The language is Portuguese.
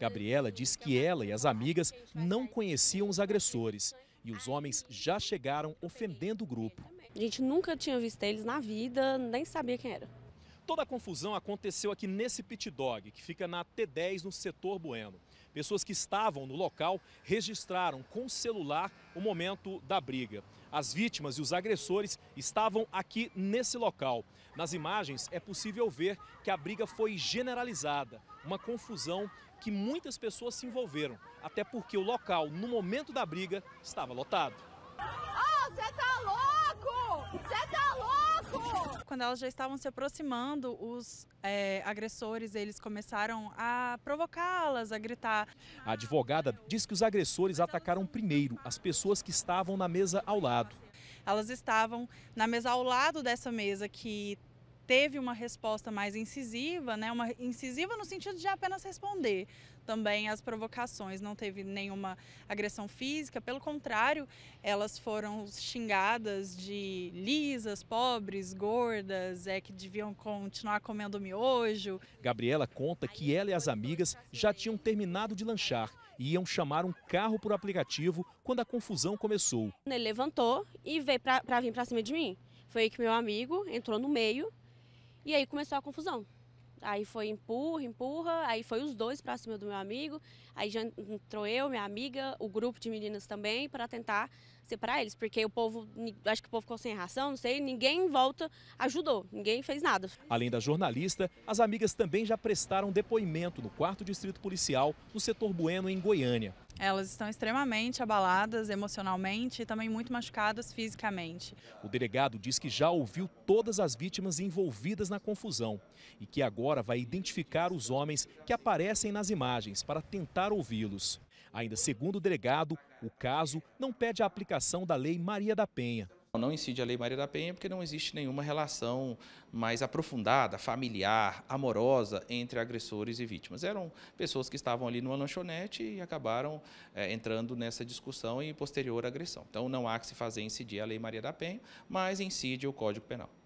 Gabriela diz que ela e as amigas não conheciam os agressores e os homens já chegaram ofendendo o grupo. A gente nunca tinha visto eles na vida, nem sabia quem era. Toda a confusão aconteceu aqui nesse pit dog, que fica na T10 no setor Bueno. Pessoas que estavam no local registraram com celular o momento da briga. As vítimas e os agressores estavam aqui nesse local. Nas imagens é possível ver que a briga foi generalizada, uma confusão que muitas pessoas se envolveram, até porque o local no momento da briga estava lotado. Ah, quando elas já estavam se aproximando, os é, agressores eles começaram a provocá-las, a gritar. A advogada diz que os agressores atacaram primeiro as pessoas que estavam na mesa ao lado. Elas estavam na mesa ao lado dessa mesa que teve uma resposta mais incisiva, né? Uma incisiva no sentido de apenas responder também às provocações. Não teve nenhuma agressão física, pelo contrário, elas foram xingadas de lisas, pobres, gordas, é que deviam continuar comendo miojo. Gabriela conta que ela e as amigas já tinham terminado de lanchar e iam chamar um carro por aplicativo quando a confusão começou. Ele levantou e veio para vir para cima de mim. Foi aí que meu amigo entrou no meio e aí começou a confusão. Aí foi empurra, empurra, aí foi os dois para cima do meu amigo, aí já entrou eu, minha amiga, o grupo de meninas também, para tentar separar eles, porque o povo, acho que o povo ficou sem ração, não sei, ninguém em volta ajudou, ninguém fez nada. Além da jornalista, as amigas também já prestaram depoimento no quarto distrito policial, no setor Bueno, em Goiânia. Elas estão extremamente abaladas emocionalmente e também muito machucadas fisicamente. O delegado diz que já ouviu todas as vítimas envolvidas na confusão e que agora vai identificar os homens que aparecem nas imagens para tentar ouvi-los. Ainda segundo o delegado, o caso não pede a aplicação da Lei Maria da Penha. Não incide a Lei Maria da Penha porque não existe nenhuma relação mais aprofundada, familiar, amorosa entre agressores e vítimas. Eram pessoas que estavam ali numa lanchonete e acabaram é, entrando nessa discussão e posterior agressão. Então não há que se fazer incidir a Lei Maria da Penha, mas incide o Código Penal.